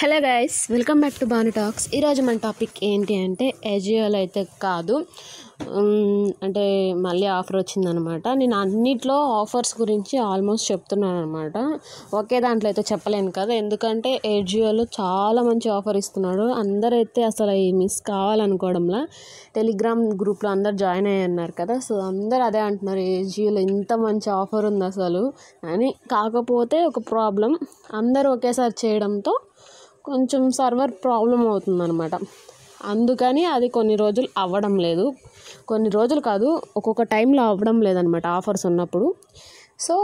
hello guys welcome back to Banu talks ఈరోజు మన topic ఏంటి అంటే ఎజియోలో అయితే కాదు అంటే మళ్ళీ ఆఫర్ వచ్చిందనమాట నేను అన్నిట్లో ఆఫర్స్ గురించి ఆల్మోస్ట్ చెప్తున్నాను అనమాట ఒకే దాంట్లో అయితే చెప్పలేను కదా ఎందుకంటే ఏజియోలో చాలా మంచి ఆఫర్ ఇస్తున్నాడు అందరైతే అసలు మిస్ కావాలనుకోవడంలా టెలిగ్రామ్ గ్రూప్లో అందరు జాయిన్ అయ్యన్నారు కదా సో అందరు అదే అంటున్నారు ఏజియోలో ఇంత మంచి ఆఫర్ ఉంది అసలు అని కాకపోతే ఒక ప్రాబ్లం అందరూ ఒకేసారి చేయడంతో కొంచెం సర్వర్ ప్రాబ్లం అవుతుందన్నమాట అందుకని అది కొన్ని రోజులు అవ్వడం లేదు కొన్ని రోజులు కాదు ఒక్కొక్క టైంలో అవ్వడం లేదనమాట ఆఫర్స్ ఉన్నప్పుడు సో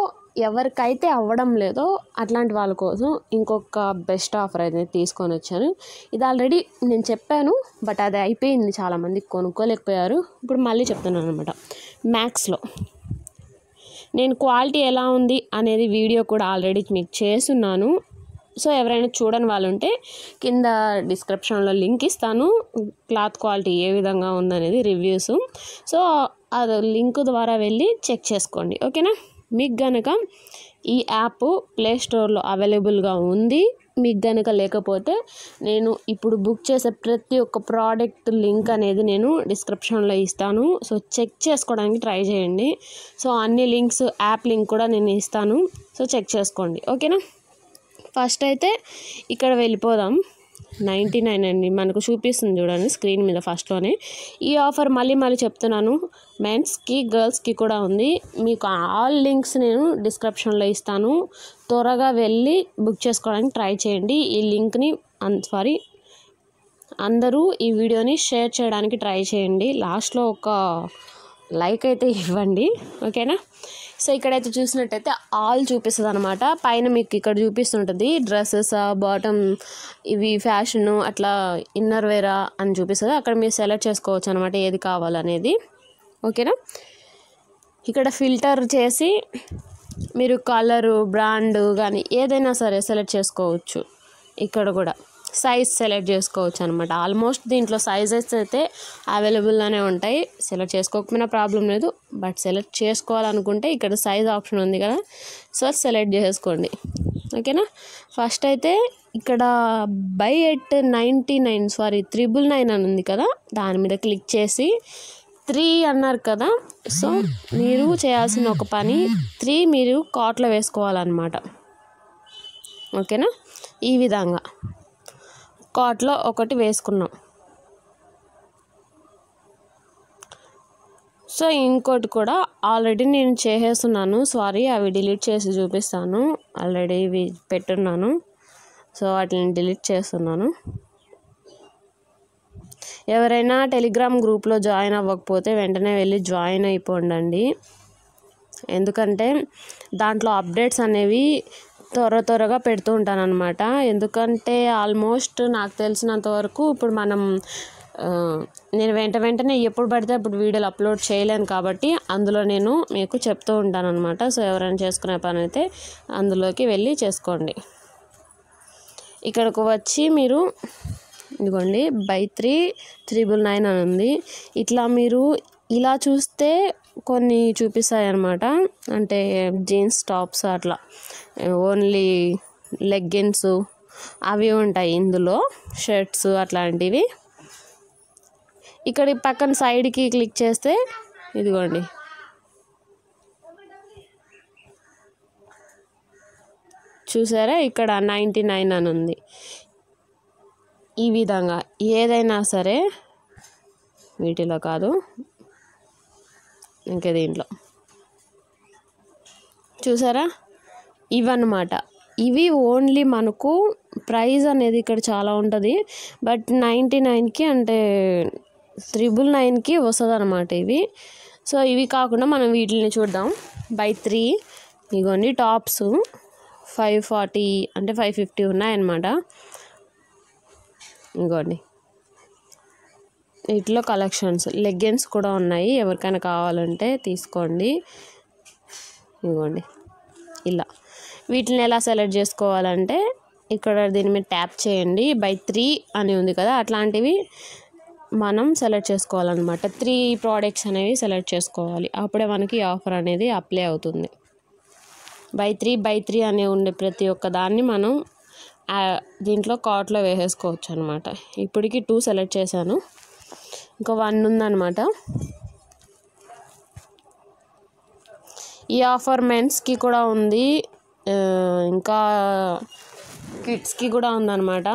ఎవరికైతే అవ్వడం లేదో అట్లాంటి వాళ్ళ కోసం ఇంకొక బెస్ట్ ఆఫర్ అయితే తీసుకొని వచ్చాను ఇది ఆల్రెడీ నేను చెప్పాను బట్ అది అయిపోయింది చాలామంది కొనుక్కోలేకపోయారు ఇప్పుడు మళ్ళీ చెప్తున్నాను అనమాట మ్యాక్స్లో నేను క్వాలిటీ ఎలా ఉంది అనేది వీడియో కూడా ఆల్రెడీ మీకు చేస్తున్నాను సో ఎవరైనా చూడని వాళ్ళు ఉంటే కింద డిస్క్రిప్షన్లో లింక్ ఇస్తాను క్లాత్ క్వాలిటీ ఏ విధంగా ఉందనేది రివ్యూస్ సో అది లింక్ ద్వారా వెళ్ళి చెక్ చేసుకోండి ఓకేనా మీకు గనక ఈ యాప్ ప్లే స్టోర్లో అవైలబుల్గా ఉంది మీకు గనక లేకపోతే నేను ఇప్పుడు బుక్ చేసే ప్రతి ఒక్క ప్రోడక్ట్ లింక్ అనేది నేను డిస్క్రిప్షన్లో ఇస్తాను సో చెక్ చేసుకోవడానికి ట్రై చేయండి సో అన్ని లింక్స్ యాప్ లింక్ కూడా నేను ఇస్తాను సో చెక్ చేసుకోండి ఓకేనా ఫస్ట్ అయితే ఇక్కడ వెళ్ళిపోదాం నైంటీ నైన్ అండి మనకు చూపిస్తుంది చూడండి స్క్రీన్ మీద ఫస్ట్లోనే ఈ ఆఫర్ మళ్ళీ మళ్ళీ చెప్తున్నాను మెన్స్కి గర్ల్స్కి కూడా ఉంది మీకు ఆల్ లింక్స్ నేను డిస్క్రిప్షన్లో ఇస్తాను త్వరగా వెళ్ళి బుక్ చేసుకోవడానికి ట్రై చేయండి ఈ లింక్ని సారీ అందరూ ఈ వీడియోని షేర్ చేయడానికి ట్రై చేయండి లాస్ట్లో ఒక లైక్ అయితే ఇవ్వండి ఓకేనా సో ఇక్కడైతే చూసినట్టయితే ఆల్ చూపిస్తుంది అనమాట పైన మీకు ఇక్కడ చూపిస్తుంటుంది డ్రెస్సెస్ బాటమ్ ఇవి ఫ్యాషన్ అట్లా ఇన్నర్ వేరా అని చూపిస్తుంది అక్కడ మీరు సెలెక్ట్ చేసుకోవచ్చు అనమాట ఏది కావాలనేది ఓకేనా ఇక్కడ ఫిల్టర్ చేసి మీరు కలరు బ్రాండ్ కానీ ఏదైనా సరే సెలెక్ట్ చేసుకోవచ్చు ఇక్కడ కూడా సైజ్ సెలెక్ట్ చేసుకోవచ్చు అనమాట ఆల్మోస్ట్ దీంట్లో సైజెస్ అయితే అవైలబుల్గానే ఉంటాయి సెలెక్ట్ చేసుకోకపోయినా ప్రాబ్లం లేదు బట్ సెలెక్ట్ చేసుకోవాలనుకుంటే ఇక్కడ సైజ్ ఆప్షన్ ఉంది కదా సో సెలెక్ట్ చేసుకోండి ఓకేనా ఫస్ట్ అయితే ఇక్కడ buy at ninety nine sorry triple nine అని ఉంది కదా దాని మీద క్లిక్ చేసి త్రీ అన్నారు కదా సో మీరు చేయాల్సిన ఒక పని త్రీ మీరు కాట్లో వేసుకోవాలన్నమాట ఓకేనా ఈ విధంగా కాట్లో ఒకటి వేసుకున్నాం సో ఇంకోటి కూడా ఆల్రెడీ నేను చేసేస్తున్నాను సారీ అవి డిలీట్ చేసి చూపిస్తాను ఆల్రెడీ ఇవి పెట్టున్నాను సో వాటిని డిలీట్ చేస్తున్నాను ఎవరైనా టెలిగ్రామ్ గ్రూప్లో జాయిన్ అవ్వకపోతే వెంటనే వెళ్ళి జాయిన్ అయిపోండి ఎందుకంటే దాంట్లో అప్డేట్స్ అనేవి త్వర త్వరగా పెడుతూ ఉంటాను అనమాట ఎందుకంటే ఆల్మోస్ట్ నాకు తెలిసినంత వరకు ఇప్పుడు మనం నేను వెంట వెంటనే ఎప్పుడు పడితే అప్పుడు వీడియోలు అప్లోడ్ చేయలేను కాబట్టి అందులో నేను మీకు చెప్తూ ఉంటాను అనమాట సో ఎవరైనా చేసుకునే పని అయితే అందులోకి వెళ్ళి చేసుకోండి ఇక్కడికి వచ్చి మీరు ఇదిగోండి బై త్రీ త్రిబుల్ నైన్ అని ఉంది ఇట్లా మీరు ఇలా చూస్తే కొన్ని చూపిస్తాయన్నమాట అంటే జీన్స్ టాప్స్ అట్లా ఓన్లీ లెగ్గిన్స్ అవి ఉంటాయి ఇందులో షర్ట్స్ అట్లాంటివి ఇక్కడ పక్కన సైడ్కి క్లిక్ చేస్తే ఇదిగోండి చూసారా ఇక్కడ నైంటీ నైన్ అని ఉంది ఈ విధంగా ఏదైనా సరే వీటిలో కాదు ఇంక దీంట్లో చూసారా ఇవన్నమాట ఇవి ఓన్లీ మనకు ప్రైజ్ అనేది ఇక్కడ చాలా ఉంటుంది బట్ నైంటీ నైన్కి అంటే త్రిబుల్ నైన్కి వస్తుంది అనమాట ఇవి సో ఇవి కాకుండా మనం వీటిని చూద్దాం బై త్రీ ఇగోండి టాప్స్ ఫైవ్ ఫార్టీ అంటే ఫైవ్ ఫిఫ్టీ ఉన్నాయన్నమాట ఇంకోండి వీటిలో కలెక్షన్స్ లెగ్గిన్స్ కూడా ఉన్నాయి ఎవరికైనా కావాలంటే తీసుకోండి ఇదిగోండి ఇలా వీటిని ఎలా సెలెక్ట్ చేసుకోవాలంటే ఇక్కడ దీని మీద ట్యాప్ చేయండి బై త్రీ అని ఉంది కదా అట్లాంటివి మనం సెలెక్ట్ చేసుకోవాలన్నమాట త్రీ ప్రోడక్ట్స్ అనేవి సెలెక్ట్ చేసుకోవాలి అప్పుడే మనకి ఆఫర్ అనేది అప్లై అవుతుంది బై త్రీ బై త్రీ అనే ఉండే ప్రతి ఒక్క దాన్ని మనం దీంట్లో కార్ట్లో వేసేసుకోవచ్చు అనమాట ఇప్పటికి టూ సెలెక్ట్ చేశాను ఇంకా వన్ ఉందన్నమాట ఈ ఆఫర్ మెన్స్కి కూడా ఉంది ఇంకా కిడ్స్కి కూడా ఉందన్నమాట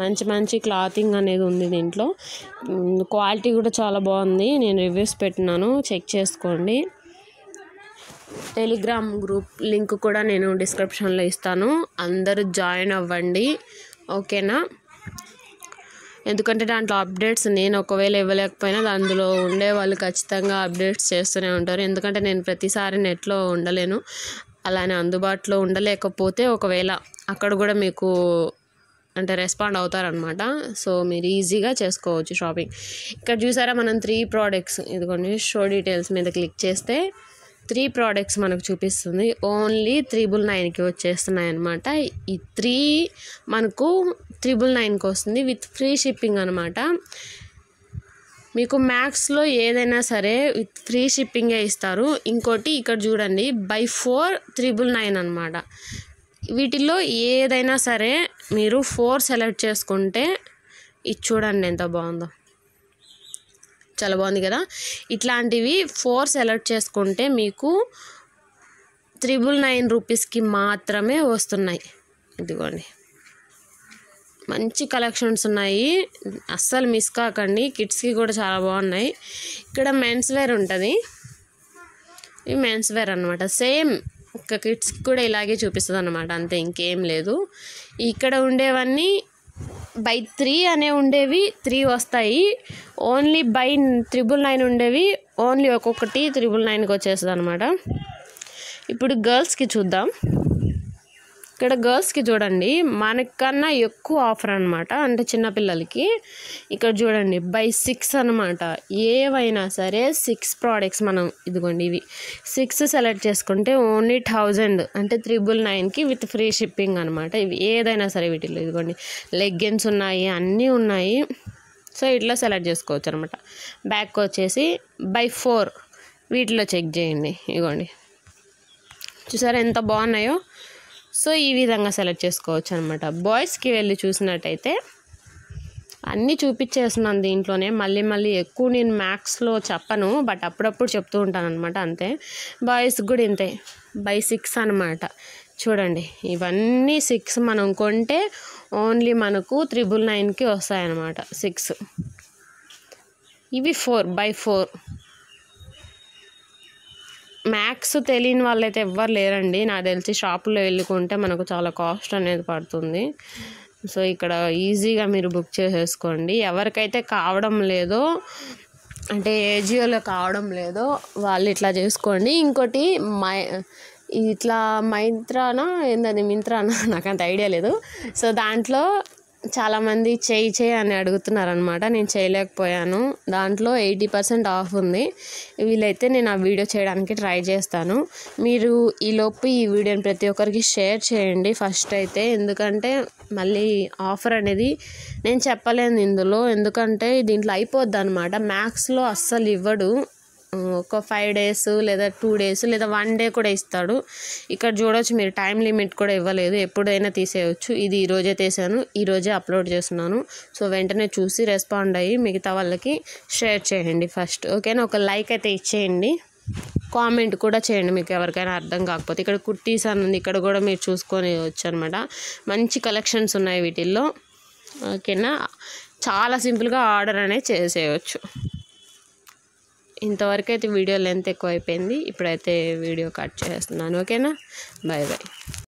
మంచి మంచి క్లాతింగ్ అనేది ఉంది దీంట్లో క్వాలిటీ కూడా చాలా బాగుంది నేను రివ్యూస్ పెట్టినాను చెక్ చేసుకోండి టెలిగ్రామ్ గ్రూప్ లింక్ కూడా నేను డిస్క్రిప్షన్లో ఇస్తాను అందరూ జాయిన్ అవ్వండి ఓకేనా ఎందుకంటే దాంట్లో అప్డేట్స్ నేను ఒకవేళ ఇవ్వలేకపోయినా అందులో ఉండే వాళ్ళు ఖచ్చితంగా అప్డేట్స్ చేస్తూనే ఉంటారు ఎందుకంటే నేను ప్రతిసారి నెట్లో ఉండలేను అలానే అందుబాటులో ఉండలేకపోతే ఒకవేళ అక్కడ కూడా మీకు అంటే రెస్పాండ్ అవుతారనమాట సో మీరు ఈజీగా చేసుకోవచ్చు షాపింగ్ ఇక్కడ చూసారా మనం త్రీ ప్రోడక్ట్స్ ఇదిగోండి షో డీటెయిల్స్ మీద క్లిక్ చేస్తే త్రీ ప్రోడక్ట్స్ మనకు చూపిస్తుంది ఓన్లీ త్రిబుల్ నైన్కి వచ్చేస్తున్నాయి అనమాట ఈ త్రీ మనకు త్రిబుల్ నైన్కి వస్తుంది విత్ ఫ్రీ షిప్పింగ్ అనమాట మీకు మ్యాక్స్లో ఏదైనా సరే విత్ ఫ్రీ షిప్పింగే ఇస్తారు ఇంకోటి ఇక్కడ చూడండి బై ఫోర్ త్రిబుల్ నైన్ అనమాట వీటిల్లో ఏదైనా సరే మీరు ఫోర్ సెలెక్ట్ చేసుకుంటే ఇది చూడండి ఎంత బాగుందో చాలా బాగుంది కదా ఇట్లాంటివి ఫోర్ సెలెక్ట్ చేసుకుంటే మీకు త్రిబుల్ నైన్ రూపీస్కి మాత్రమే వస్తున్నాయి ఇదిగోండి మంచి కలెక్షన్స్ ఉన్నాయి అస్సలు మిస్ కాకండి కిడ్స్కి కూడా చాలా బాగున్నాయి ఇక్కడ మెన్స్ వేర్ ఉంటుంది ఇవి మెన్స్ వేర్ అనమాట సేమ్ ఒక కిడ్స్కి కూడా ఇలాగే చూపిస్తుంది అనమాట అంతే ఇంకేం లేదు ఇక్కడ ఉండేవన్నీ బై త్రీ అనే ఉండేవి త్రీ వస్తాయి ఓన్లీ బై త్రిబుల్ నైన్ ఉండేవి ఓన్లీ ఒక్కొక్కటి త్రిబుల్ నైన్కి వచ్చేస్తుంది అనమాట ఇప్పుడు గర్ల్స్కి చూద్దాం ఇక్కడ గర్ల్స్కి చూడండి మనకన్నా ఎక్కువ ఆఫర్ అనమాట అంటే చిన్నపిల్లలకి ఇక్కడ చూడండి బై సిక్స్ అనమాట ఏవైనా సరే సిక్స్ ప్రోడక్ట్స్ మనం ఇదిగోండి ఇవి సిక్స్ సెలెక్ట్ చేసుకుంటే ఓన్లీ థౌజండ్ అంటే త్రిబుల్ నైన్కి విత్ ఫ్రీ షిప్పింగ్ అనమాట ఇవి ఏదైనా సరే వీటిలో ఇదిగోండి లెగ్గిన్స్ ఉన్నాయి అన్నీ ఉన్నాయి సో ఇట్లా సెలెక్ట్ చేసుకోవచ్చు అనమాట బ్యాక్ వచ్చేసి బై ఫోర్ వీటిలో చెక్ చేయండి ఇగోండి చూసారా ఎంత బాగున్నాయో సో ఈ విధంగా సెలెక్ట్ చేసుకోవచ్చు అనమాట బాయ్స్కి వెళ్ళి చూసినట్టయితే అన్నీ చూపించేస్తున్నాను దీంట్లోనే మళ్ళీ మళ్ళీ ఎక్కువ నేను మ్యాథ్స్లో చెప్పను బట్ అప్పుడప్పుడు చెప్తూ ఉంటాను అనమాట అంతే బాయ్స్ కూడా ఇంతే బై సిక్స్ అనమాట చూడండి ఇవన్నీ సిక్స్ మనం కొంటే ఓన్లీ మనకు త్రిబుల్ నైన్కి వస్తాయన్నమాట సిక్స్ ఇవి ఫోర్ బై ఫోర్ మ్యాథ్స్ తెలియని వాళ్ళైతే ఎవ్వరు లేరండి నాకు తెలిసి షాపులో వెళ్ళుకుంటే మనకు చాలా కాస్ట్ అనేది పడుతుంది సో ఇక్కడ ఈజీగా మీరు బుక్ చేసేసుకోండి ఎవరికైతే కావడం లేదో అంటే ఏజియోలో కావడం లేదో వాళ్ళు ఇట్లా చేసుకోండి ఇంకోటి మై ఇట్లా మైంత్రానా ఏందది మింత్రానా నాకు అంత ఐడియా లేదు సో దాంట్లో చాలామంది చేయి చేయి అని అడుగుతున్నారనమాట నేను చేయలేకపోయాను దాంట్లో ఎయిటీ పర్సెంట్ ఆఫ్ ఉంది వీలైతే నేను ఆ వీడియో చేయడానికి ట్రై చేస్తాను మీరు ఈలోపు ఈ వీడియోని ప్రతి ఒక్కరికి షేర్ చేయండి ఫస్ట్ అయితే ఎందుకంటే మళ్ళీ ఆఫర్ అనేది నేను చెప్పలేను ఇందులో ఎందుకంటే దీంట్లో అయిపోద్ది అనమాట మ్యాథ్స్లో అస్సలు ఇవ్వడు ఒక ఫైవ్ డేస్ లేదా టూ డేస్ లేదా వన్ డే కూడా ఇస్తాడు ఇక్కడ చూడవచ్చు మీరు టైం లిమిట్ కూడా ఇవ్వలేదు ఎప్పుడైనా తీసేయచ్చు ఇది ఈరోజే తీసాను ఈరోజే అప్లోడ్ చేస్తున్నాను సో వెంటనే చూసి రెస్పాండ్ అయ్యి మిగతా వాళ్ళకి షేర్ చేయండి ఫస్ట్ ఓకేనా ఒక లైక్ అయితే ఇచ్చేయండి కామెంట్ కూడా చేయండి మీకు ఎవరికైనా అర్థం కాకపోతే ఇక్కడ కుర్తీస్ అన్నది ఇక్కడ కూడా మీరు చూసుకొని వచ్చు అనమాట మంచి కలెక్షన్స్ ఉన్నాయి వీటిల్లో ఓకేనా చాలా సింపుల్గా ఆర్డర్ అనేది చేసేయచ్చు ఇంతవరకు అయితే వీడియో లెంత్ ఎక్కువ అయిపోయింది ఇప్పుడైతే వీడియో కట్ చేస్తున్నాను ఓకేనా బాయ్ బాయ్